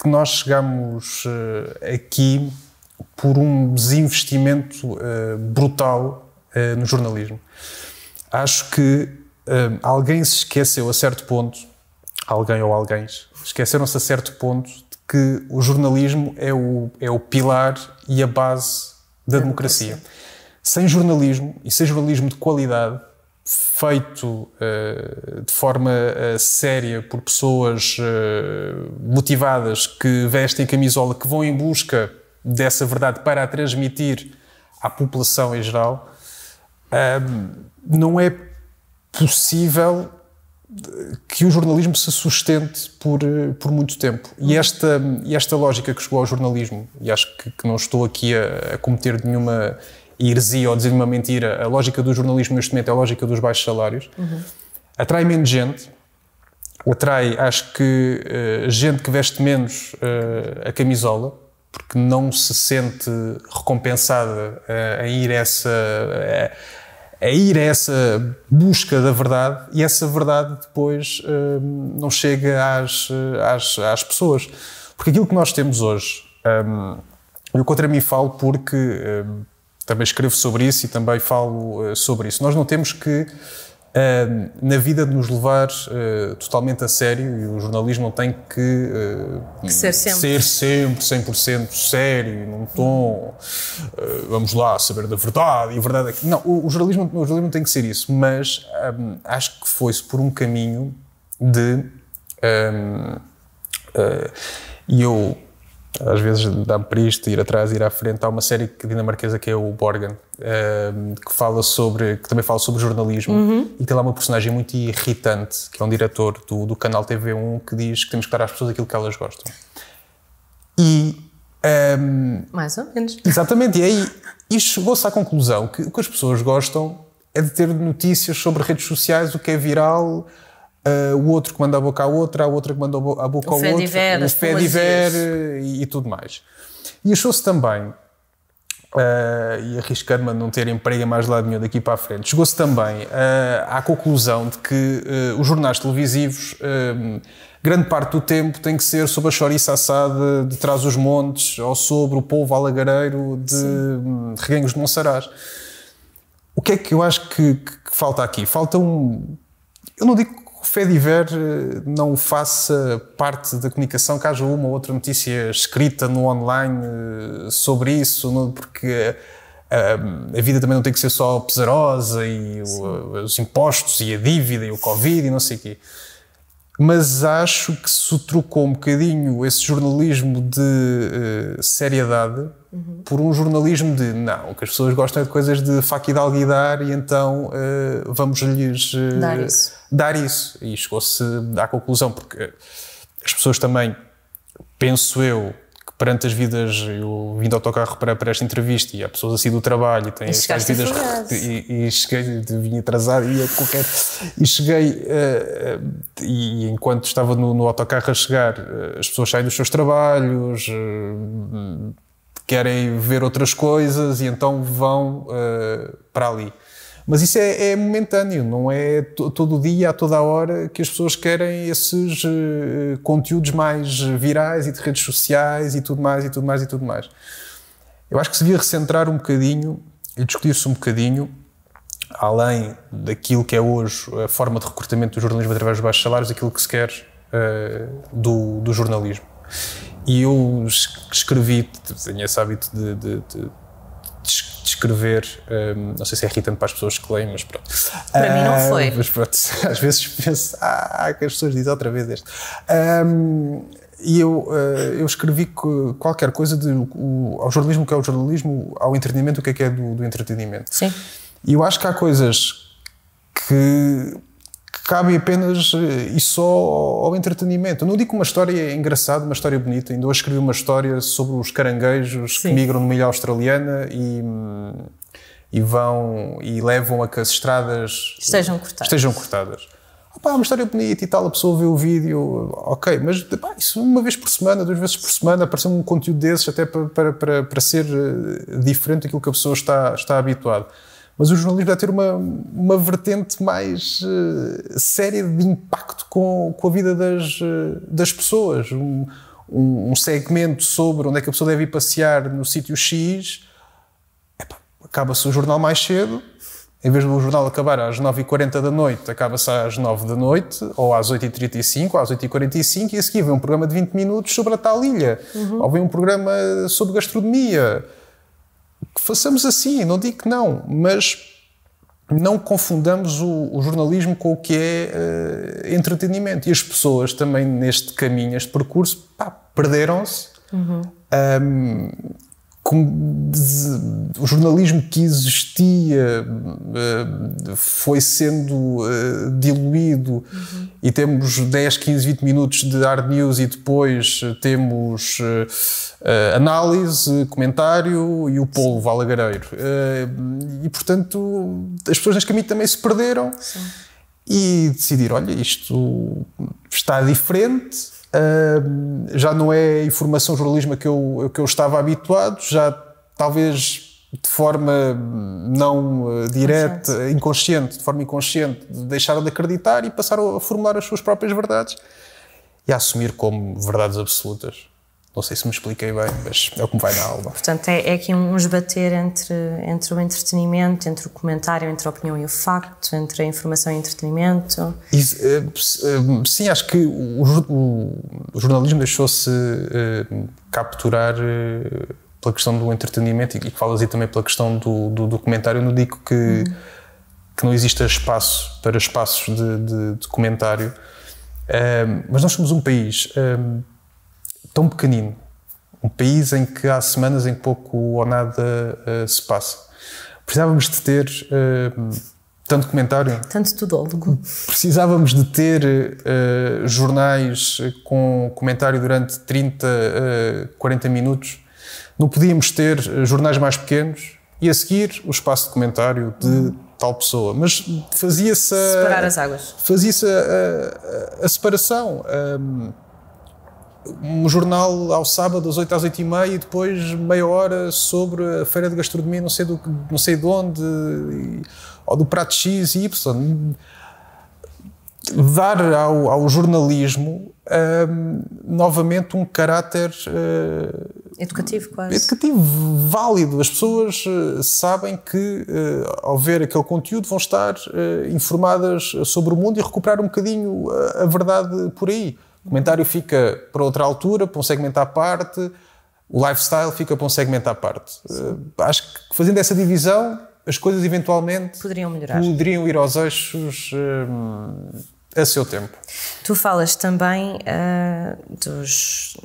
que nós chegamos eh, aqui por um desinvestimento eh, brutal eh, no jornalismo. Acho que alguém se esqueceu a certo ponto, alguém ou alguém, esqueceram-se a certo ponto de que o jornalismo é o, é o pilar e a base da democracia. Sem jornalismo, e sem jornalismo de qualidade, feito uh, de forma uh, séria por pessoas uh, motivadas que vestem camisola, que vão em busca dessa verdade para a transmitir à população em geral, ehm, não é possível que o jornalismo se sustente por, por muito tempo. E uhum. esta, e esta lógica que chegou ao jornalismo, e acho que, que não estou aqui a, a cometer nenhuma heresia ou dizer uma mentira, a lógica do jornalismo neste momento é a lógica dos baixos salários, uhum. atrai menos gente, atrai, acho que, uh, gente que veste menos uh, a camisola, porque não se sente recompensada uh, a ir a essa. a ir a essa busca da verdade e essa verdade depois não chega às, às, às, pessoas. Porque aquilo que nós temos hoje, eu contra mim falo porque também escrevo sobre isso e também falo eh, sobre isso. Nós não temos que, ehm, na vida, nos levar eh, totalmente a sério e o jornalismo não tem que, eh, que ser, sempre. ser sempre 100% sério, num tom, vamos lá, saber da verdade e a verdade é que. Não, o, jornalismo, o jornalismo não tem que ser isso, mas ehm, acho que foi-se por um caminho de. Ehm, e eu às vezes dá-me para isto, ir atrás, ir à frente. Há uma série dinamarquesa que é o Borgen, ehm, que fala sobre, que também fala sobre jornalismo uhum. e tem lá uma personagem muito irritante, que é um diretor do, do canal TV1 que diz que temos que dar às pessoas aquilo que elas gostam. E. Um, ehm, Mais ou menos. Exatamente, e aí e chegou-se à conclusão que o que as pessoas gostam é de ter notícias sobre redes sociais, o que é viral, Uh, o outro que manda a boca à outra, a outra que manda a boca ao outro, o Fé Diver e, e tudo mais. E achou-se também, uh, e arriscando-me a não ter emprego mais lado nenhum daqui para a frente, chegou-se também uh, à conclusão de que os jornais televisivos, grande parte do tempo, tem que ser sobre a chouriça assada de, trás os montes ou sobre o povo alagareiro de, Sim. Hum, de Reguengos de Monsaraz. O que é que eu acho que, que, que falta aqui? Falta um. Eu não digo o Fediver eh, não faça parte da comunicação, que haja uma ou outra notícia escrita no online eh, sobre isso, porque eh, a vida também não tem que ser só pesarosa e os impostos e a dívida e o Covid e não sei o quê mas acho que se trocou um bocadinho esse jornalismo de uh, seriedade uhum. por um jornalismo de não, que as pessoas gostam de coisas de faca e e então uh, eh, vamos-lhes uh, eh, dar, dar isso. E chegou-se à conclusão, porque as pessoas também, penso eu, perante as vidas, eu vim de autocarro para, para esta entrevista e há pessoas assim do trabalho e têm estas vidas e, e, cheguei, vim atrasado e qualquer e cheguei uh, e enquanto estava no, no autocarro a chegar, eh, as pessoas saem dos seus trabalhos, querem ver outras coisas e então vão para ali. Mas isso é, é momentâneo, não é todo o dia, a toda a hora que as pessoas querem esses uh, conteúdos mais virais e de redes sociais e tudo mais e tudo mais e tudo mais. Eu acho que se devia recentrar um bocadinho e discutir-se um bocadinho além daquilo que é hoje a forma de recrutamento do jornalismo através dos baixos salários, aquilo que se quer uh, do, do jornalismo. E eu escrevi, tenho esse hábito de, de, de, escrever, um, não sei se é irritante para as pessoas que leem, mas pronto. Para uh, mim não ah, foi. Mas pronto, às vezes penso, ah, que as pessoas dizem outra vez este. Um, e eu, ah, eu escrevi qualquer coisa de, o, ao jornalismo, o que é o jornalismo, ao entretenimento, o que é que é do, do entretenimento. Sim. E eu acho que há coisas que cabe apenas eh, e só ao entretenimento. Não digo uma história é engraçada, uma história bonita. Ainda hoje escrevi uma história sobre os caranguejos Sim. que migram numa ilha australiana e, hum, e vão e levam a que as estradas eh, estejam cortadas. Estejam cortadas. Opa, é uma história bonita e tal, a pessoa vê o vídeo, ok, mas pá, isso uma vez por semana, duas vezes por semana, apareceu um conteúdo desses até para, para, para, para ser eh, diferente daquilo que a pessoa está, está habituada mas o jornalismo deve ter uma, uma vertente mais uh, séria de impacto com, com a vida das, uh, das pessoas. Um, um, um, segmento sobre onde é que a pessoa deve ir passear no sítio X, acaba-se o jornal mais cedo, em vez do jornal acabar às 9h40 da noite, acaba-se às 9 da noite, ou às 8h35, ou às 8h45, e a seguir vem um programa de 20 minutos sobre a tal ilha, uhum. ou vem um programa sobre gastronomia que façamos assim, não digo que não, mas não confundamos o, o, jornalismo com o que é uh, entretenimento. E as pessoas também neste caminho, este percurso, perderam-se. Uhum. Um, como o jornalismo que existia eh, foi sendo eh, diluído uhum. e temos 10, 15, 20 minutos de hard news e depois eh, temos análise, comentário e o polvo Valagareiro E portanto as pessoas neste caminho também se perderam Sim. e decidiram, olha, isto está diferente Uh, já não é informação jornalismo que eu, que eu estava habituado, já talvez de forma hum, não uh, direta, consciente. inconsciente, de forma inconsciente, deixaram de acreditar e passaram a formular as suas próprias verdades e a assumir como verdades absolutas. Não sei se me expliquei bem, mas é o que me vai na alma. Portanto, é, é aqui um esbater entre, entre o entretenimento, entre o comentário, entre a opinião e o facto, entre a informação e o entretenimento. Eh, eh, sim, acho que o, o, jornalismo deixou-se eh, capturar pela questão do entretenimento e que falas assim aí também pela questão do, do, comentário. Eu não digo que, que não exista espaço para espaços de, de, de comentário, mas nós somos um país tão pequenino, um país em que há semanas em que pouco ou nada uh, se passa. Precisávamos de ter uh, tanto comentário. Tanto tudólogo. Precisávamos de ter uh, jornais com comentário durante 30, 40 minutos. Não podíamos ter jornais mais pequenos e a seguir o espaço de comentário de tal pessoa. Mas fazia-se. Separar as águas. Fazia-se a, a, a, separação. Um, um jornal ao sábado, às 8 às 8 e meia, e depois meia hora sobre a feira de gastronomia, não sei, do, não sei de onde, e, ou do prato X e Y. Dar ao, ao jornalismo um, novamente um caráter uh, educativo, quase. Educativo, válido. As pessoas uh, sabem que, uh, ao ver aquele conteúdo, vão estar informadas sobre o mundo e recuperar um bocadinho a, a verdade por aí. O comentário fica para outra altura, para um segmento à parte, o lifestyle fica para um segmento à parte. Uh, acho que fazendo essa divisão, as coisas eventualmente poderiam melhorar. Poderiam ir aos eixos uh, a seu tempo. Tu falas também uh, dos,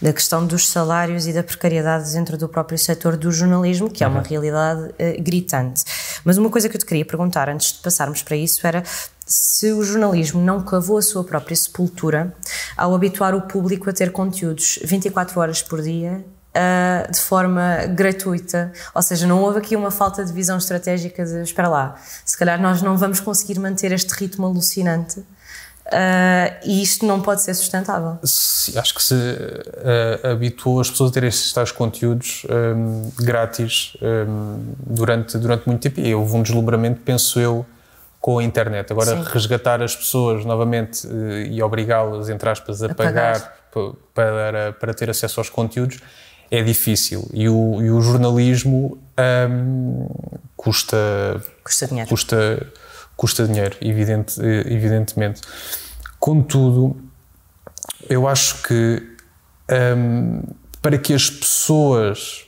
da questão dos salários e da precariedade dentro do próprio setor do jornalismo, que uhum. é uma uhum. realidade uh, gritante. Mas uma coisa que eu te queria perguntar antes de passarmos para isso era se o jornalismo não cavou a sua própria sepultura ao habituar o público a ter conteúdos 24 horas por dia, uh, de forma gratuita, ou seja, não houve aqui uma falta de visão estratégica de espera lá, se calhar nós não vamos conseguir manter este ritmo alucinante. Uh, e isto não pode ser sustentável. acho que se uh, habituou as pessoas a terem esses tais conteúdos um, grátis um, durante, durante muito tempo e houve um deslumbramento, penso eu, com a internet. Agora, Sim. resgatar as pessoas novamente eh, e obrigá-las, entre aspas, a, a pagar, pagar para, para ter acesso aos conteúdos é difícil. E o, e o jornalismo hum, custa, custa dinheiro. Custa, custa dinheiro, evidente, eh, evidentemente. Contudo, eu acho que hum, para que as pessoas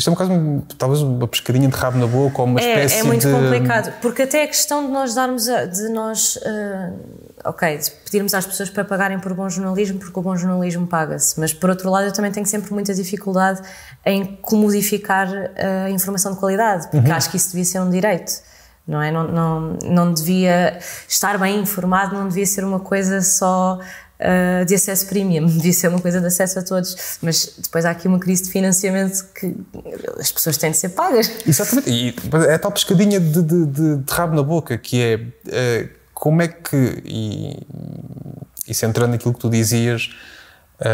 isto é um caso, talvez uma pescadinha de rabo na boca ou uma é, é espécie de... É muito de... complicado, porque até a é questão de nós darmos, a, de nós, uh, ok, de pedirmos às pessoas para pagarem por bom jornalismo, porque o bom jornalismo paga-se, mas por outro lado eu também tenho sempre muita dificuldade em comodificar a eh, informação de qualidade, porque uhum. acho que isso devia ser um direito. Não, é? não, não, não devia estar bem informado, não devia ser uma coisa só ah, de acesso premium, devia ser é uma coisa de acesso a todos, mas depois há aqui uma crise de financiamento que as pessoas têm de ser pagas. Exatamente, e é a tal pescadinha de, de, de, de rabo na boca, que é uh, como é que, e, e centrando naquilo que tu dizias, um,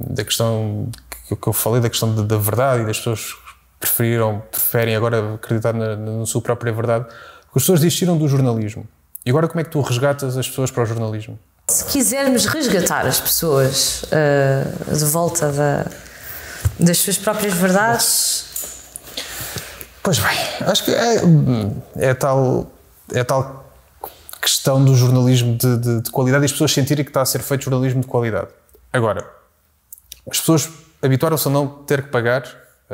ehm, da questão que, que, eu falei, da questão da verdade e das pessoas preferiram, preferem agora acreditar na, na sua própria verdade, que as pessoas desistiram do jornalismo. E agora como é que tu resgatas as pessoas para o jornalismo? Se quisermos resgatar as pessoas uh, de volta da, das suas próprias verdades. Pois bem, acho que é, é tal. É tal questão do jornalismo de, de, de qualidade e as pessoas sentirem que está a ser feito jornalismo de qualidade. Agora, as pessoas habituaram-se a não ter que pagar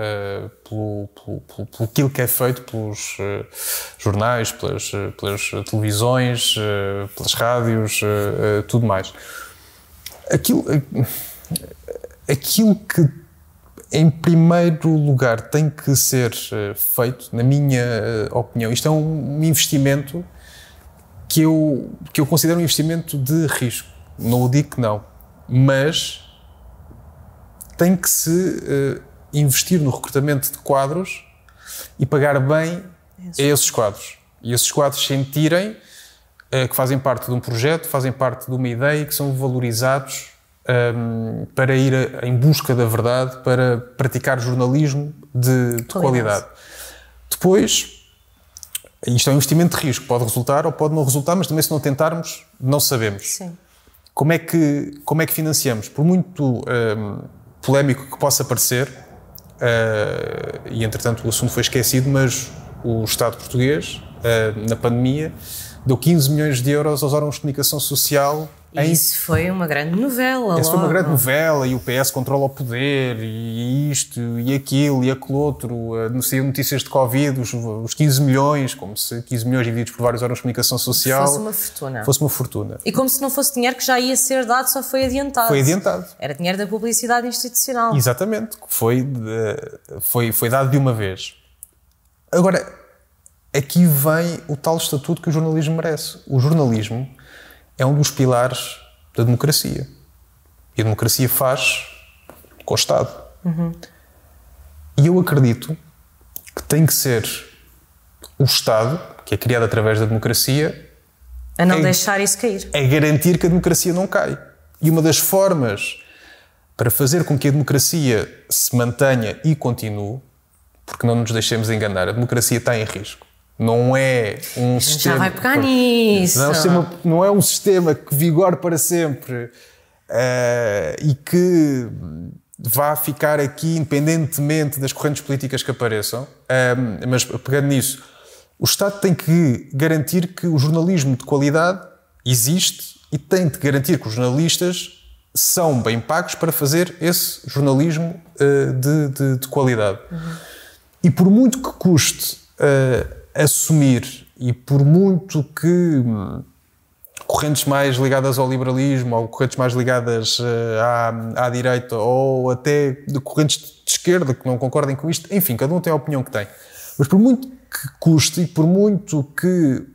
eh, pelo, pelo, pelo, pelo aquilo que é feito pelos uh, jornais, pelas, eh, pelas televisões, uh, pelas rádios, tudo mais. Aquilo, aquilo que em primeiro lugar tem que ser feito, na minha opinião, isto é um investimento que eu, que eu considero um investimento de risco. Não o digo que não, mas tem que se investir no recrutamento de quadros e pagar bem Isso. a esses quadros. E esses quadros sentirem uh, que fazem parte de um projeto, fazem parte de uma ideia, e que são valorizados um, ehm, para ir a, em busca da verdade, para praticar jornalismo de, de qualidade. Depois, isto é um investimento de risco, pode resultar ou pode não resultar, mas também se não tentarmos, não sabemos. Sim. Como é que, como é que financiamos? Por muito um, ehm, polémico que possa parecer, Uh, e entretanto o assunto foi esquecido, mas o Estado português, uh, na pandemia, deu 15 milhões de euros aos órgãos de comunicação social em... Isso foi uma grande novela. Isso foi uma grande novela e o PS controla o poder e isto e aquilo e aquele outro. Eh, saíram notícias de Covid, os, os 15 milhões, como se 15 milhões divididos por vários órgãos de comunicação social. Fosse uma fortuna. Fosse uma fortuna. E como se não fosse dinheiro que já ia ser dado, só foi adiantado. Foi adiantado. Era dinheiro da publicidade institucional. Exatamente, foi, foi, foi dado de uma vez. Agora, aqui vem o tal estatuto que o jornalismo merece. O jornalismo é um dos pilares da democracia. E a democracia faz com o Estado. Uhum. E eu acredito que tem que ser o Estado, que é criado através da democracia, a não é, deixar isso cair. É garantir que a democracia não cai. E uma das formas para fazer com que a democracia se mantenha e continue, porque não nos deixemos enganar, a democracia está em risco não é um sistema. Já vai pegar nisso. Não é um sistema, não é um sistema que vigore para sempre uh, e que vá ficar aqui independentemente das correntes políticas que apareçam. Uh, mas pegando nisso, o Estado tem que garantir que o jornalismo de qualidade existe e tem de garantir que os jornalistas são bem pagos para fazer esse jornalismo uh, de, de, de, qualidade. Uhum. E por muito que custe uh, assumir. E por muito que hum, correntes mais ligadas ao liberalismo, ou correntes mais ligadas eh, à, à direita, ou até de correntes de esquerda que não concordem com isto, enfim, cada um tem a opinião que tem. Mas por muito que custe e por muito que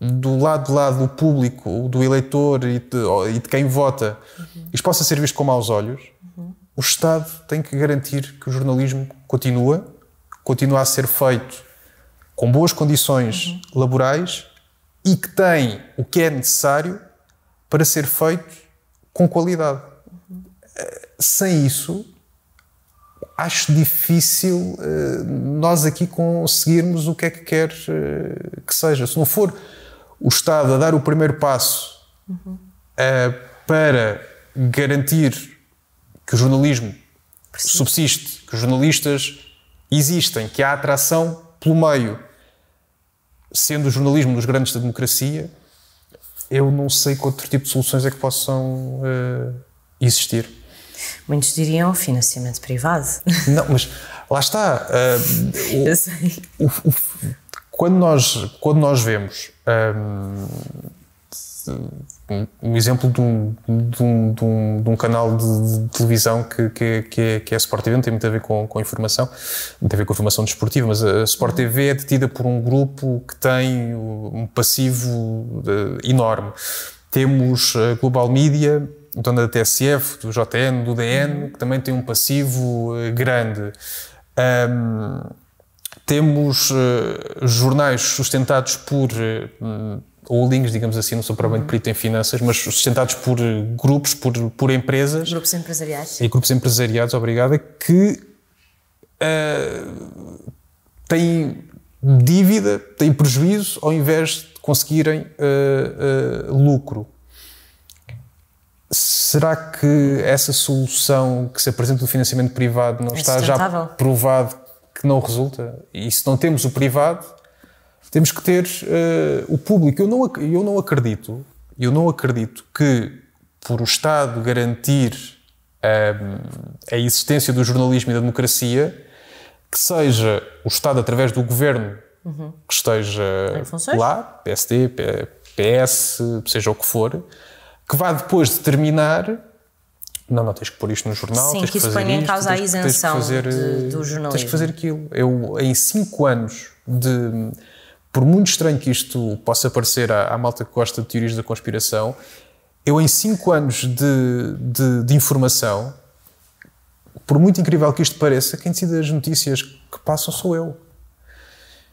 do lado de lá do público, do eleitor e de, e de quem vota, uhum. isto possa ser visto com maus olhos, uhum. o Estado tem que garantir que o jornalismo continua, continua a ser feito com boas condições uhum. laborais e que tem o que é necessário para ser feito com qualidade. Uhum. Sem isso, acho difícil uh, nós aqui conseguirmos o que é que quer uh, eh, que seja. Se não for o Estado a dar o primeiro passo uhum. uh, para garantir que o jornalismo Preciso. subsiste, que os jornalistas existem, que há atração pelo meio, sendo o jornalismo dos grandes da democracia, eu não sei que outro tipo de soluções é que possam uh, existir. Muitos diriam financiamento privado. Não, mas lá está. Uh, o, eu sei. O, o, quando, nós, quando nós vemos um, ehm, um exemplo de um, de um, de um, de um canal de, televisão que, que, é, que, é, que é a Sport TV, não tem muito a ver com, com informação, tem a ver com informação desportiva, mas a Sport TV é detida por um grupo que tem um passivo eh, enorme. Temos a Global Media, dona da TSF, do JN, do DN, que também tem um passivo eh, grande. Um, temos uh, jornais sustentados por uh, holdings, digamos assim, não sou propriamente uhum. perito em finanças, mas sustentados por eh, grupos, por, por empresas. Grupos empresariais. E grupos empresariados, obrigada, é que uh, têm dívida, têm prejuízo, ao invés de conseguirem uh, uh, lucro. Será que essa solução que se apresenta do financiamento privado não é está já provado que não resulta? E se não temos o privado, temos que ter uh, o público. Eu não, eu não acredito, eu não acredito que por o Estado garantir a, eh, a existência do jornalismo e da democracia, que seja o Estado através do governo uhum. que esteja lá, PSD, PS, seja o que for, que vá depois determinar não, não, tens que pôr isto no jornal, Sim, tens que, fazer isto, causa a isenção eh, tens que fazer, de, do jornalismo. Tens que fazer aquilo. Eu, em cinco anos de por muito estranho que isto possa parecer à, à malta que gosta de teorias da conspiração, eu em 5 anos de, de, de, informação, por muito incrível que isto pareça, quem decide as notícias que passam sou eu.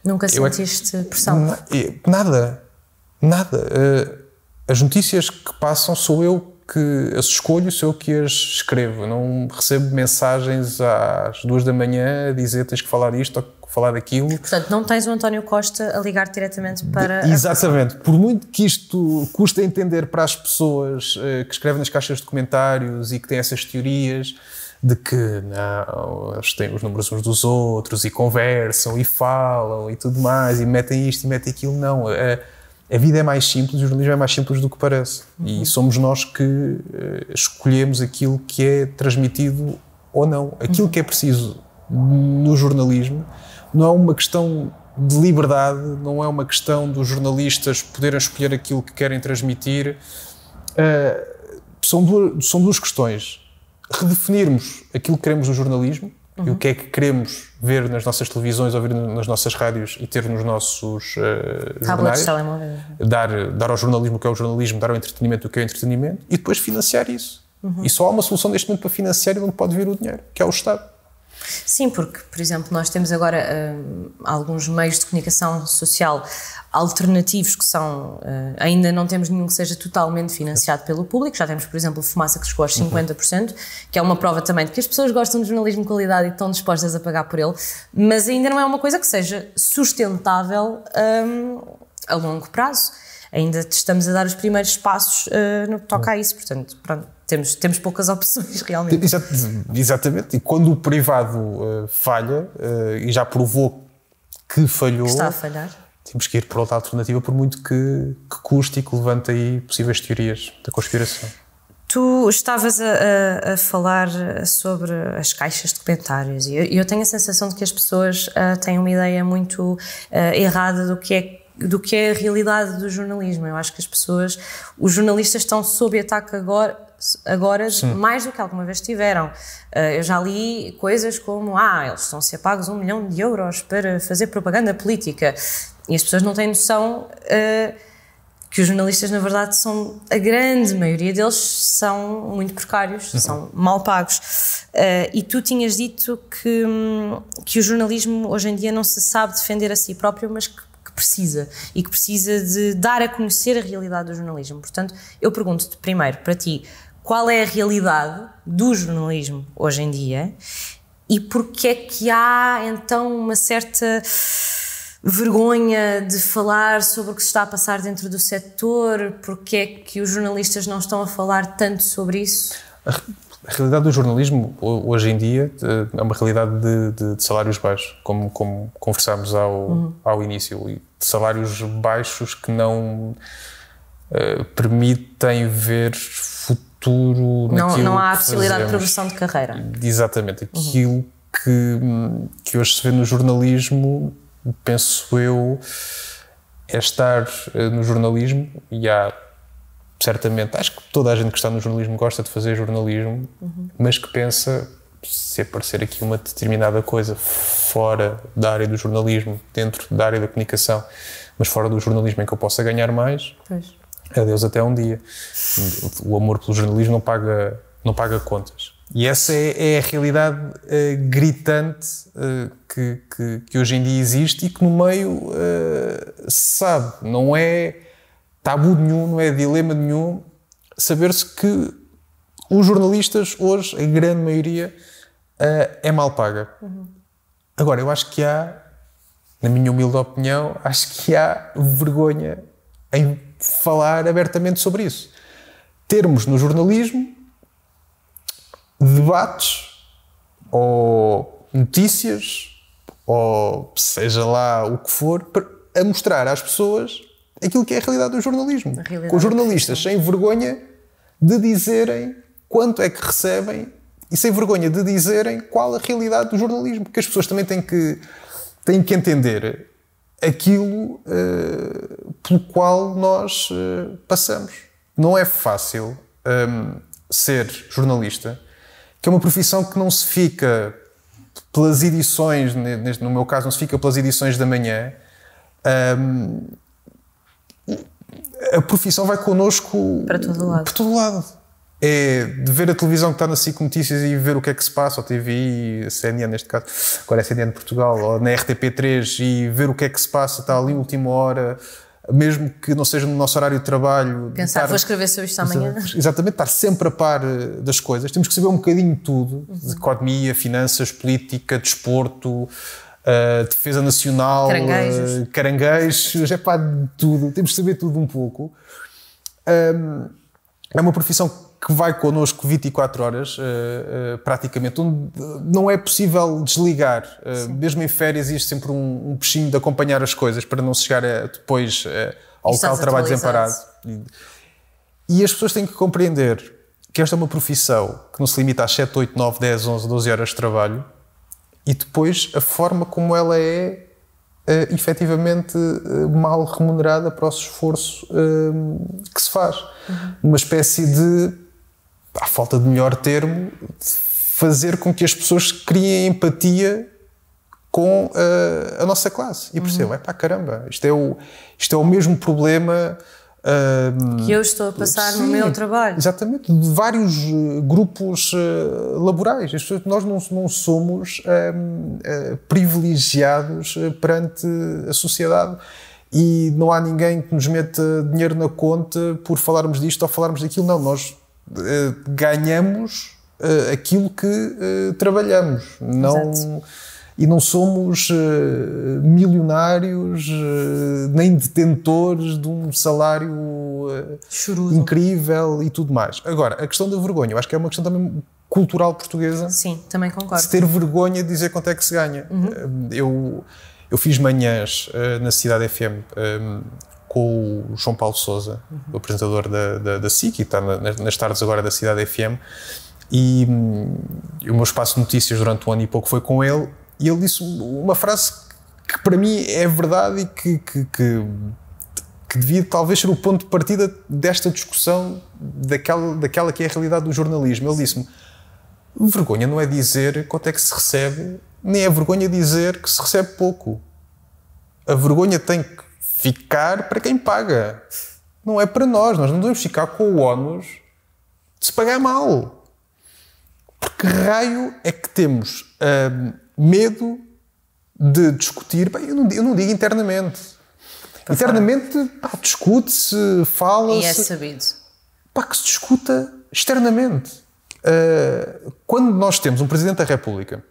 Nunca eu é sentiste é pressão? Na, nada, nada. Eh, as notícias que passam sou eu que as escolho, sou eu que as escrevo. Não recebo mensagens às duas da manhã a dizer tens que falar isto ou falar daquilo. Portanto, não tens o António Costa a ligar diretamente para. Exatamente. A... Por muito que isto custa entender para as pessoas eh, que escrevem nas caixas de comentários e que têm essas teorias de que não, eles têm os números uns dos outros e conversam e falam e tudo mais e metem isto e metem aquilo, não. A, a vida é mais simples e o jornalismo é mais simples do que parece. Uhum. E somos nós que eh, escolhemos aquilo que é transmitido ou não. Aquilo uhum. que é preciso no jornalismo não é uma questão de liberdade, não é uma questão dos jornalistas poderem escolher aquilo que querem transmitir. Uh, são, duas, são duas questões. Redefinirmos aquilo que queremos no jornalismo uhum. e o uhum. que é que queremos ver nas nossas televisões, ouvir nas nossas rádios e ter nos nossos uh, jornais. Dar, dar ao jornalismo o que é o jornalismo, dar ao entretenimento o que é o entretenimento e depois financiar isso. Uhum. E só há uma solução neste momento para financiar e onde pode vir o dinheiro, que é o Estado. Sim, porque, por exemplo, nós temos agora uh, alguns meios de comunicação social alternativos que são. Uh, ainda não temos nenhum que seja totalmente financiado pelo público. Já temos, por exemplo, Fumaça que chegou aos 50%, que é uma prova também de que as pessoas gostam de jornalismo de qualidade e estão dispostas a pagar por ele, mas ainda não é uma coisa que seja sustentável um, a longo prazo. Ainda estamos a dar os primeiros passos uh, no que toca a isso, portanto, pronto temos, temos poucas opções realmente. exatamente, e quando o privado uh, falha uh, e já provou que falhou. Que está a falhar. Temos que ir para outra alternativa, por muito que, que custe e que levante aí possíveis teorias da conspiração. Tu estavas a, a, a, falar sobre as caixas de comentários e eu, eu tenho a sensação de que as pessoas uh, têm uma ideia muito uh, errada do que é do que é a realidade do jornalismo. Eu acho que as pessoas, os jornalistas estão sob ataque agora agora Sim. mais do que alguma vez tiveram. Ah, eu já li coisas como: ah, eles estão-se pagos um milhão de euros para fazer propaganda política. E as pessoas não têm noção uh, que os jornalistas, na verdade, são. a grande maioria deles são muito precários, uhum. são mal pagos. Uh, e tu tinhas dito que, que o jornalismo hoje em dia não se sabe defender a si próprio, mas que precisa e que precisa de dar a conhecer a realidade do jornalismo. Portanto, eu pergunto-te primeiro para ti, qual é a realidade do jornalismo hoje em dia e porque é que há então uma certa vergonha de falar sobre o que se está a passar dentro do setor, porque é que os jornalistas não estão a falar tanto sobre isso? A, realidade do jornalismo hoje em dia eh, é uma realidade de, de, de salários baixos, como, como conversámos ao, uhum. ao início, de salários baixos que não uh, permitem ver futuro futuro. Não, não há a possibilidade de progressão de carreira. Exatamente. Uhum. Aquilo uhum. que, que hoje se vê no jornalismo, penso eu, é estar eh, no jornalismo e há certamente, acho que toda a gente que está no jornalismo gosta de fazer jornalismo, uhum. mas que pensa se aparecer aqui uma determinada coisa fora da área do jornalismo, dentro da área da comunicação, mas fora do jornalismo em que eu possa ganhar mais, pois adeus até um dia. O amor pelo jornalismo não paga, não paga contas. E essa é, é a realidade uh, gritante uh, que, que, que, hoje em dia existe e que no meio uh, se sabe. Não é tabu nenhum, não é dilema nenhum saber-se que os jornalistas hoje, a grande maioria, é mal paga. Uhum. Agora, eu acho que há, na minha humilde opinião, acho que há vergonha em falar abertamente sobre isso. Termos no jornalismo debates ou notícias ou seja lá o que for a mostrar às pessoas aquilo que é a realidade do jornalismo. Realidade com é jornalistas sem vergonha de dizerem quanto é que recebem e sem vergonha de dizerem qual a realidade do jornalismo, porque as pessoas também têm que, têm que entender aquilo uh, pelo qual nós uh, passamos. Não é fácil um, ehm, ser jornalista, que é uma profissão que não se fica pelas edições, no meu caso, não se fica pelas edições da manhã. Um, ehm, a profissão vai connosco para todo lado. Por todo lado é ver a televisão que está na SIC Notícias e ver o que é que se passa, ou TV, a CNN neste caso, agora é CNN de Portugal, ou na RTP3 e ver o que é que se passa, está ali última hora, mesmo que não seja no nosso horário de trabalho. Pensar, estar, vou escrever sobre isto amanhã. Exatamente, estar sempre a par eh, das coisas. Temos que saber um bocadinho de tudo: uhum. de economia, finanças, política, desporto. Uh, defesa nacional, caranguejos, uh, caranguejos é pá, de tudo, temos que saber tudo um pouco. Um, é uma profissão que vai connosco 24 horas, uh, uh, praticamente, onde não é possível desligar. Uh, mesmo em férias, existe sempre um, um peixinho de acompanhar as coisas para não se chegar a, depois ao local de trabalho desamparado. E as pessoas têm que compreender que esta é uma profissão que não se limita às 7, 8, 9, 10, 11, 12 horas de trabalho e depois a forma como ela é uh, efetivamente uh, mal remunerada para o esforço uh, que se faz. Uhum. Uma espécie de à falta de melhor termo, fazer com que as pessoas criem empatia com a, eh, a nossa classe. E percebam, uhum. é pá, caramba, isto é o, isto é o mesmo problema. Ehm, que eu estou a passar sim, no meu trabalho. Exatamente, de vários eh, grupos eh, laborais. Nós não, não somos ehm, privilegiados perante a sociedade e não há ninguém que nos meta dinheiro na conta por falarmos disto ou falarmos daquilo. Não, nós eh, ganhamos eh, aquilo que eh, trabalhamos. Não, e não somos milionários nem detentores de um salário incrível e tudo mais. Agora, a questão da vergonha, eu acho que é uma questão também cultural portuguesa. Sim, também concordo. Se ter vergonha de dizer quanto é que se ganha. Uhum. Eu, eu fiz manhãs uh, na Cidade FM um, com o João Paulo Souza, uhum. o apresentador da, da, da SIC, que está nas tardes agora da Cidade FM, e, hum, e o meu espaço de notícias durante um ano e pouco foi com ele, e ele disse uma frase que para mim é verdade e que, que, que, que devia talvez ser o ponto de partida desta discussão daquela, daquela que é a realidade do jornalismo. Ele disse-me, vergonha não é dizer quanto é que se recebe, nem é vergonha dizer que se recebe pouco. A vergonha tem que ficar para quem paga. Não é para nós. Nós não devemos ficar com o ónus de se pagar mal. Porque raio é que temos hum, medo de discutir? Bem, eu não, eu não digo internamente. Para tá internamente, discute-se, fala-se. E é sabido. para que se discuta externamente. Uh, quando nós temos um Presidente da República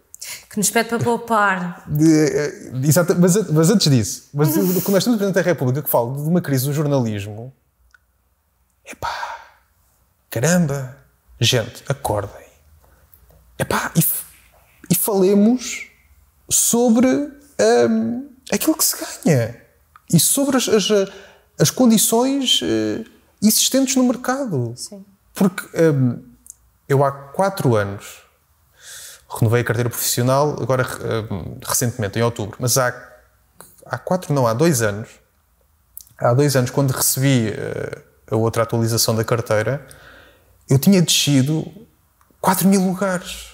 que nos pede para poupar. De, eh, exato, mas, mas, antes disso, mas quando nós estamos Presidente da República que fala de uma crise do jornalismo, epá, caramba, gente, acordem. Epá, e, e falemos sobre hum, aquilo que se ganha e sobre as, as, as condições eh, existentes no mercado. Sim. Porque hum, eu há quatro anos renovei a carteira profissional agora eh, recentemente, em outubro, mas há, há quatro, não, há dois anos, há dois anos, quando recebi eh, a outra atualização da carteira, eu tinha descido 4 mil lugares.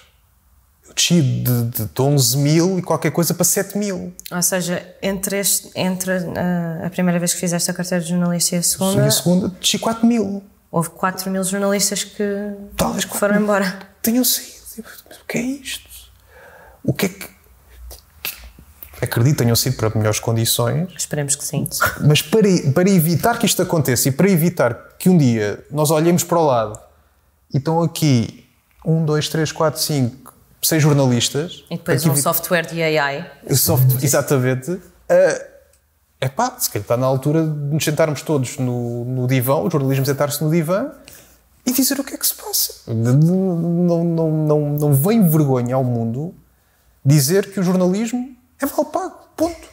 Eu desci de, de, 11 mil e qualquer coisa para 7 mil. Ou seja, entre, este, entre a, eh, a primeira vez que fizeste a carteira de jornalista e a segunda. Sim, a segunda, desci 4 mil. Houve 4 mil jornalistas que Talvez foram embora. Tenham saído o que é isto? O que é que. Acredito tenham sido para melhores condições. Esperemos que sim. Mas para, para evitar que isto aconteça e para evitar que um dia nós olhemos para o lado e estão aqui um, dois, três, quatro, cinco, seis jornalistas. E depois um software de AI. Software, exatamente. Uh, ah, é pá, se calhar está na altura de nos sentarmos todos no, no divã, o jornalismo sentar-se no divã e dizer o que é que se passa. Não, não, não, não vem vergonha ao mundo dizer que o jornalismo é mal pago. Ponto.